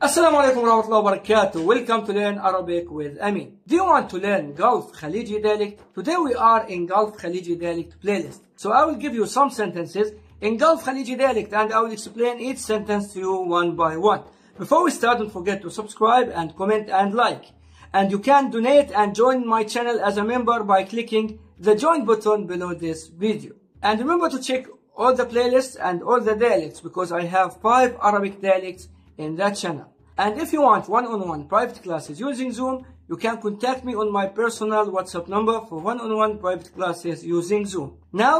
Assalamu alaikum warahmatullahi wabarakatuh. Welcome to learn Arabic with Amin. Do you want to learn Gulf Khaliji dialect? Today we are in Gulf Khaliji dialect playlist. So I will give you some sentences in Gulf Khaliji dialect and I will explain each sentence to you one by one. Before we start, don't forget to subscribe and comment and like. And you can donate and join my channel as a member by clicking the join button below this video. And remember to check all the playlists and all the dialects because I have five Arabic dialects in that channel. And if you want one-on-one -on -one private classes using Zoom, you can contact me on my personal WhatsApp number for one-on-one -on -one private classes using Zoom. Now,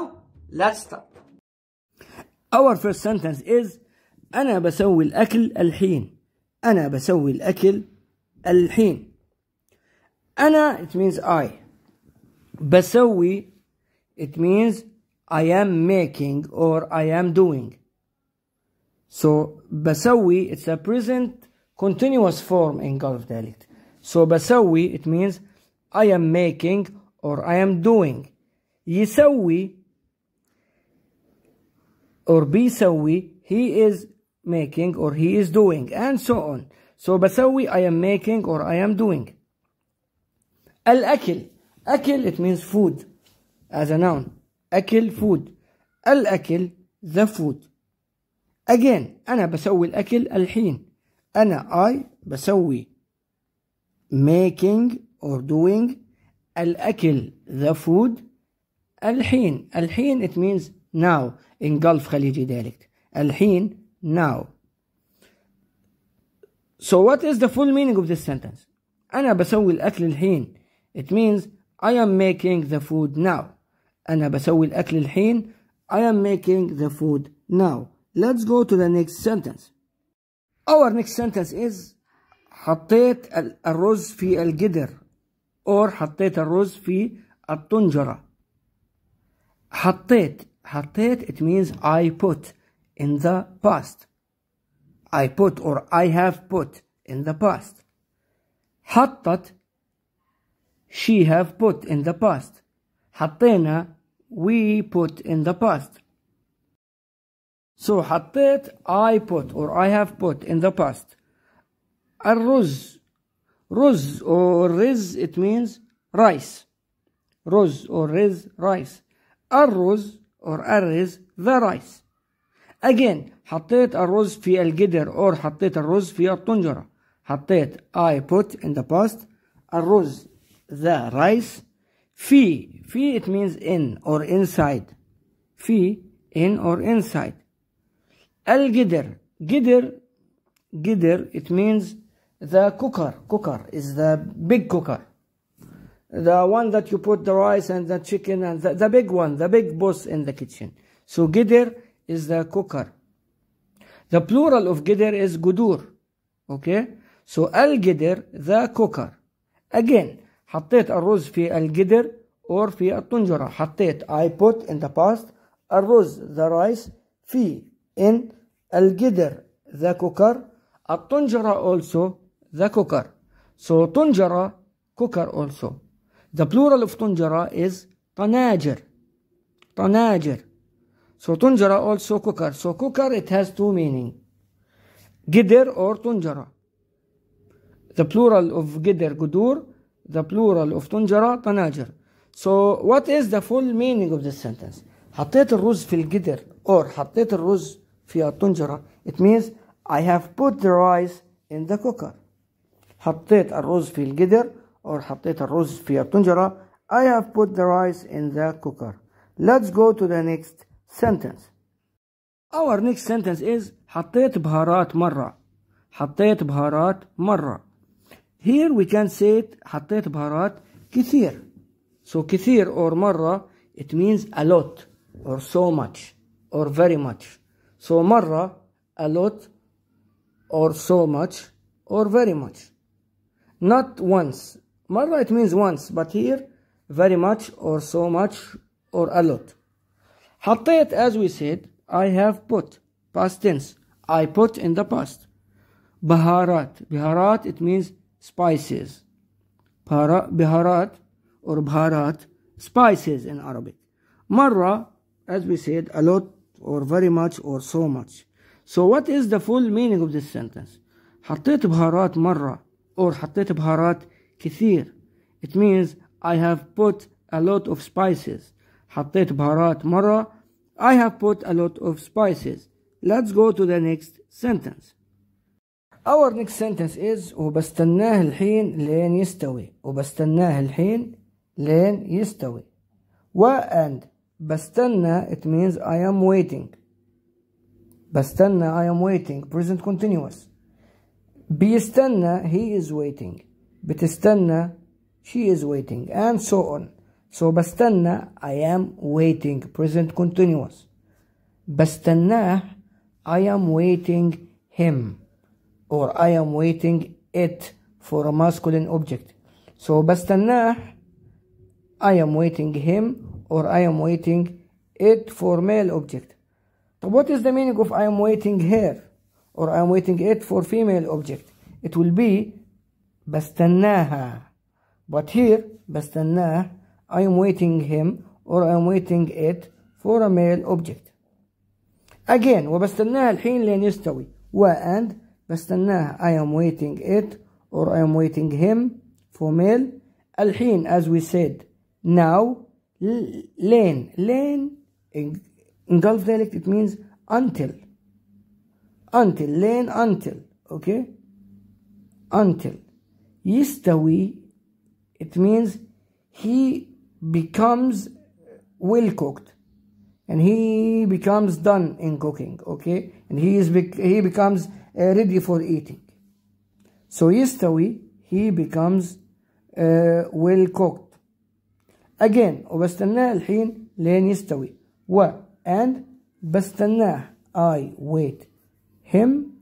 let's start. Our first sentence is أنا بسوي الأكل الحين. أنا بسوي الأكل الحين. أنا it means I. بسوي it means I am making or I am doing. So بسوي it's a present continuous form in Gulf dialect. So بسوي it means I am making or I am doing. يسوي or بيسوي he is making or he is doing and so on. So بسوي I am making or I am doing. الأكل أكل it means food as a noun. أكل food. الأكل the food. again انا بسوي الاكل الحين انا اي بسوي making or doing الاكل the food الحين الحين it means now in Gulf خليجي ذلك الحين now so what is the full meaning of this sentence أنا بسوي الأكل الحين it means I am making the food now أنا بسوي الأكل الحين I am making the food now Let's go to the next sentence. Our next sentence is حطيت الرز في القدر or حطيت الرز في الطنجرة. حطيت حطيت it means I put in the past. I put or I have put in the past. حطت she have put in the past. حطينا we put in the past. So حطيت I put or I have put in the past الرز رز or riz it means rice رز or riz rice الرز or الرز the rice again حطيت الرز في الجدر or حطيت الرز في الطنجرة حطيت I put in the past الرز the rice في في it means in or inside في in or inside Al-Gidr. Gidr, Gidr, it means the cooker. Cooker is the big cooker. The one that you put the rice and the chicken and the, the big one, the big boss in the kitchen. So Gidr is the cooker. The plural of Gidr is Gudur. Okay? So Al-Gidr, the cooker. Again, حطيت الرز في القدر or في الطنجرة. حطيت I put in the past الرز the rice في in al-gidr, the cooker, at-tunjara also, the cooker. So tunjara, cooker also. The plural of tunjara is tanajir. Tanajir. So tunjara also cooker. So cooker it has two meaning. Gidr or tunjara. The plural of gidr gudur. The plural of tunjara tanajir. So what is the full meaning of this sentence? حطيت الرز في الجدر or حطيت الرز في الطنجرة it means I have put the rice in the cooker حطيت الرز في القدر or حطيت الرز في الطنجرة I have put the rice in the cooker let's go to the next sentence our next sentence is حطيت بهارات مرة حطيت بهارات مرة here we can say it حطيت بهارات كثير so كثير or مرة it means a lot or so much or very much. So marra a lot or so much or very much. Not once. marra it means once but here very much or so much or a lot. حطيت as we said I have put past tense I put in the past. Baharat baharat it means spices. baharat or baharat spices in Arabic. Marra as we said a lot or very much or so much so what is the full meaning of this sentence حطيت بهارات مرة or حطيت بهارات كثير it means I have put a lot of spices حطيت بهارات مرة I have put a lot of spices let's go to the next sentence Our next sentence is وبستناه الحين لين يستوي وبستناه الحين لين يستوي و and Bastanna, it means I am waiting Bastanna, I am waiting present continuous بيستنى he is waiting بتستنى she is waiting and so on so Bastanna, I am waiting present continuous Bastanna, I am waiting him or I am waiting it for a masculine object so Bastanna, I am waiting him or I am waiting it for male object طب what is the meaning of I am waiting here or I am waiting it for female object it will be بستناها but here بستناه I am waiting him or I am waiting it for a male object again وبستناها الحين لين يستوي and بستناها I am waiting it or I am waiting him for male الحين as we said now lane. Lane in, Gulf dialect it means until. Until. Lane until. Okay? Until. Yistawi it means he becomes well cooked and he becomes done in cooking okay and he is he becomes uh, ready for eating so yesterday he becomes uh, well cooked again وبستناه الحين لين يستوي و and بستناه I wait him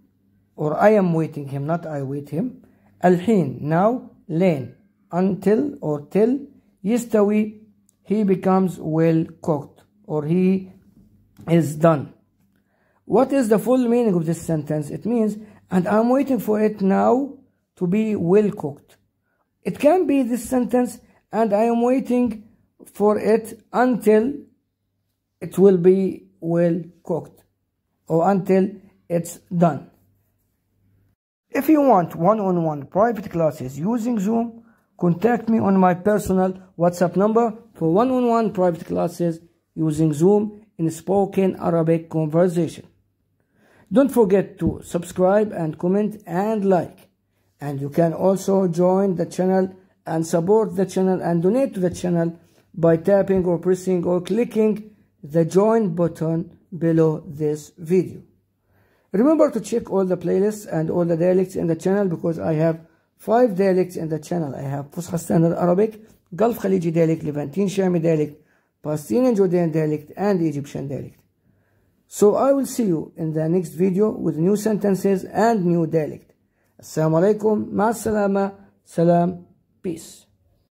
or I am waiting him not I wait him الحين now لين until or till يستوي he becomes well cooked or he is done what is the full meaning of this sentence it means and I'm waiting for it now to be well cooked it can be this sentence and I am waiting for it until it will be well cooked or until it's done. If you want one-on-one -on -one private classes using Zoom, contact me on my personal WhatsApp number for one-on-one -on -one private classes using Zoom in spoken Arabic conversation. Don't forget to subscribe and comment and like. And you can also join the channel and support the channel and donate to the channel by tapping or pressing or clicking the join button below this video. Remember to check all the playlists and all the dialects in the channel because I have five dialects in the channel. I have Fusha Standard Arabic, Gulf Khaliji dialect, Levantine Shami dialect, Palestinian Jordan dialect, and Egyptian dialect. So I will see you in the next video with new sentences and new dialect. Assalamu alaikum, ma salama, salam, peace.